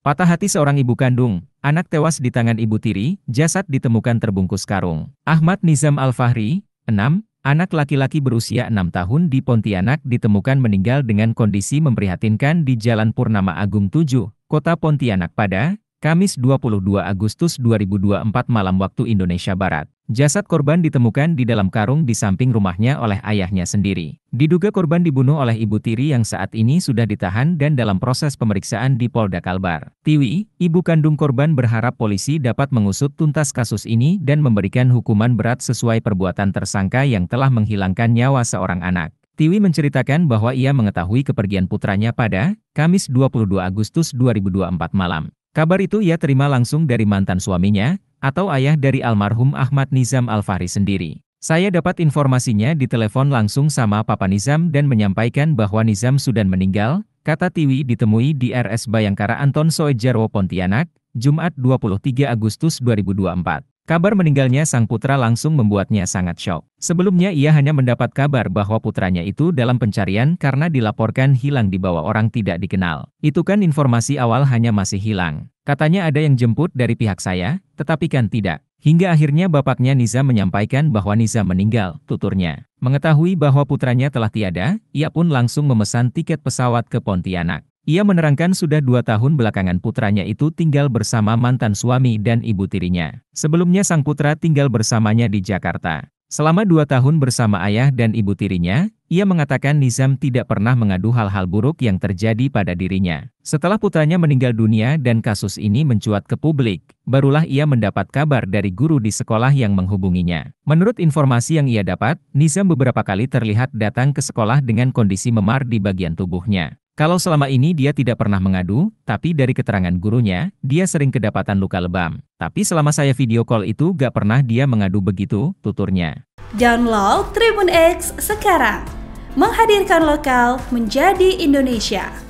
Patah hati seorang ibu kandung, anak tewas di tangan ibu tiri, jasad ditemukan terbungkus karung. Ahmad Nizam Al-Fahri, 6, anak laki-laki berusia 6 tahun di Pontianak ditemukan meninggal dengan kondisi memprihatinkan di Jalan Purnama Agung 7, Kota Pontianak pada Kamis 22 Agustus 2024 malam waktu Indonesia Barat. Jasad korban ditemukan di dalam karung di samping rumahnya oleh ayahnya sendiri. Diduga korban dibunuh oleh ibu tiri yang saat ini sudah ditahan dan dalam proses pemeriksaan di Polda Kalbar. Tiwi, ibu kandung korban berharap polisi dapat mengusut tuntas kasus ini dan memberikan hukuman berat sesuai perbuatan tersangka yang telah menghilangkan nyawa seorang anak. Tiwi menceritakan bahwa ia mengetahui kepergian putranya pada Kamis 22 Agustus 2024 malam. Kabar itu ia terima langsung dari mantan suaminya, atau ayah dari almarhum Ahmad Nizam al sendiri. Saya dapat informasinya di telepon langsung sama Papa Nizam dan menyampaikan bahwa Nizam sudah meninggal, kata Tiwi ditemui di RS Bayangkara Anton Soejarwo Pontianak, Jumat 23 Agustus 2024. Kabar meninggalnya sang putra langsung membuatnya sangat shock. Sebelumnya ia hanya mendapat kabar bahwa putranya itu dalam pencarian karena dilaporkan hilang di bawah orang tidak dikenal. Itu kan informasi awal hanya masih hilang. Katanya ada yang jemput dari pihak saya, tetapi kan tidak. Hingga akhirnya bapaknya Niza menyampaikan bahwa Niza meninggal, tuturnya. Mengetahui bahwa putranya telah tiada, ia pun langsung memesan tiket pesawat ke Pontianak. Ia menerangkan sudah dua tahun belakangan putranya itu tinggal bersama mantan suami dan ibu tirinya. Sebelumnya sang putra tinggal bersamanya di Jakarta. Selama dua tahun bersama ayah dan ibu tirinya, ia mengatakan Nizam tidak pernah mengadu hal-hal buruk yang terjadi pada dirinya. Setelah putranya meninggal dunia dan kasus ini mencuat ke publik, barulah ia mendapat kabar dari guru di sekolah yang menghubunginya. Menurut informasi yang ia dapat, Nizam beberapa kali terlihat datang ke sekolah dengan kondisi memar di bagian tubuhnya. Kalau selama ini dia tidak pernah mengadu, tapi dari keterangan gurunya, dia sering kedapatan luka lebam. Tapi selama saya video call itu gak pernah dia mengadu begitu, tuturnya. Download Tribun X sekarang. Menghadirkan lokal menjadi Indonesia.